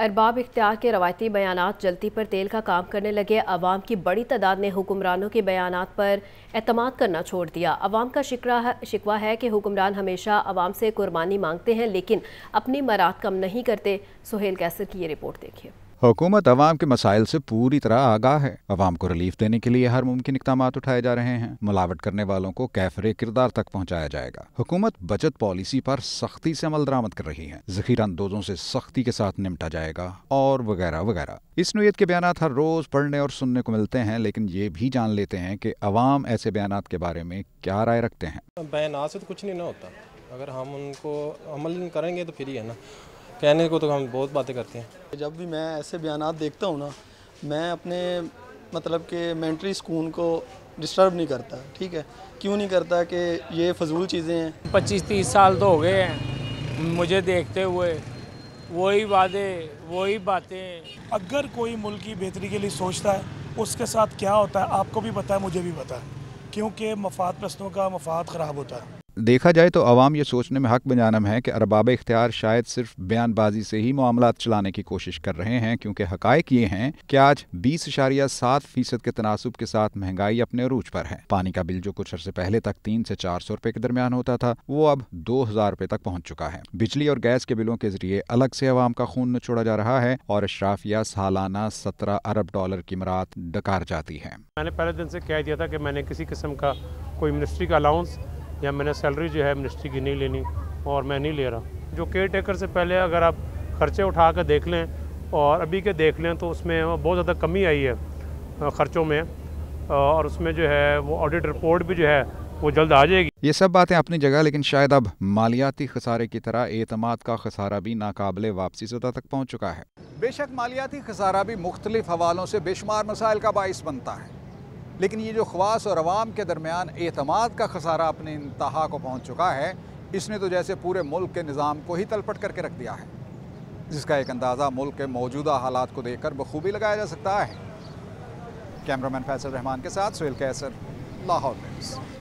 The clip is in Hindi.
अरबाब इख्तियार के रवायती बयान जलती पर तेल का काम करने लगे अवाम की बड़ी तादाद ने हुक्मरानों के बयान पर अहतमाद करना छोड़ दिया अवाम का है शिकवा है कि हुक्मरान हमेशा अवाम से कुर्बानी मांगते हैं लेकिन अपनी मराद कम नहीं करते सुहेल कैसर की ये रिपोर्ट देखिए हुकूमत अवाम के मसाइल से पूरी तरह आगाह है अवाम को रिलीफ देने के लिए हर मुमकिन इकदाम उठाए जा रहे हैं मिलावट करने वालों को कैफरे किरदार तक पहुँचाया जाएगा हुकूमत बचत पॉलिसी पर सख्ती से अमल दरामद कर रही है जखीरा अंदोजों से सख्ती के साथ निपटा जाएगा और वगैरह वगैरह इस नोयत के बयान हर रोज पढ़ने और सुनने को मिलते हैं लेकिन ये भी जान लेते हैं कि अवाम ऐसे बयान के बारे में क्या राय रखते हैं बयान से तो कुछ नहीं ना होता अगर हम उनको अमल करेंगे तो फिर ही है ना कहने को तो हम बहुत बातें करते हैं जब भी मैं ऐसे बयान देखता हूँ ना मैं अपने मतलब के मेंटली सुकून को डिस्टर्ब नहीं करता ठीक है क्यों नहीं करता कि ये फजूल चीज़ें हैं पच्चीस तीस साल तो हो गए हैं मुझे देखते हुए वही वादे वही बातें अगर कोई मुल्क की बेहतरी के लिए सोचता है उसके साथ क्या होता है आपको भी पता है मुझे भी पता है क्योंकि मफाद प्रस्तों का मफाद ख़राब होता है देखा जाए तो आवाम ये सोचने में हक बजानम है कि अरबाब इख्तियार शायद सिर्फ बयानबाजी से ही मामला चलाने की कोशिश कर रहे हैं क्योंकि हकायक ये हैं कि आज बीस इशारिया सात फीसद के तनासब के साथ महंगाई अपने अरूज पर है पानी का बिल जो कुछ अरसे पहले तक तीन से चार सौ रुपए के दरमियान होता था वो अब दो हजार रुपए तक पहुंच चुका है बिजली और गैस के बिलों के जरिए अलग से अवाम का खून छोड़ा जा रहा है और अशराफिया सालाना सत्रह अरब डॉलर की मरात डकार जाती है मैंने पहले दिन से कह दिया था कि मैंने किसी किस्म का कोई मिनिस्ट्री का अलाउंस या मैंने सैलरी जो है मिनिस्ट्री की नहीं लेनी और मैं नहीं ले रहा जो केयर टेकर से पहले अगर आप खर्चे उठा कर देख लें और अभी के देख लें तो उसमें बहुत ज़्यादा कमी आई है ख़र्चों में और उसमें जो है वो ऑडिट रिपोर्ट भी जो है वो जल्द आ जाएगी ये सब बातें अपनी जगह लेकिन शायद अब मालियाती खसारे की तरह एतमाद का खसारा भी नाकबले वापसी सतह तक पहुँच चुका है बेशक मालियाती खसारा भी मुख्तलिफ हवालों से बेशुमार मसाइल का बायस बनता है लेकिन ये जो खवास और अवाम के दरमियान अतमाद का खसारा अपने इंतहा को पहुँच चुका है इसने तो जैसे पूरे मुल्क के निज़ाम को ही तलपट करके रख दिया है जिसका एक अंदाज़ा मुल्क के मौजूदा हालात को देख कर बखूबी लगाया जा सकता है कैमरामैन फैसल रहमान के साथ सुहेल कैसर लाहौर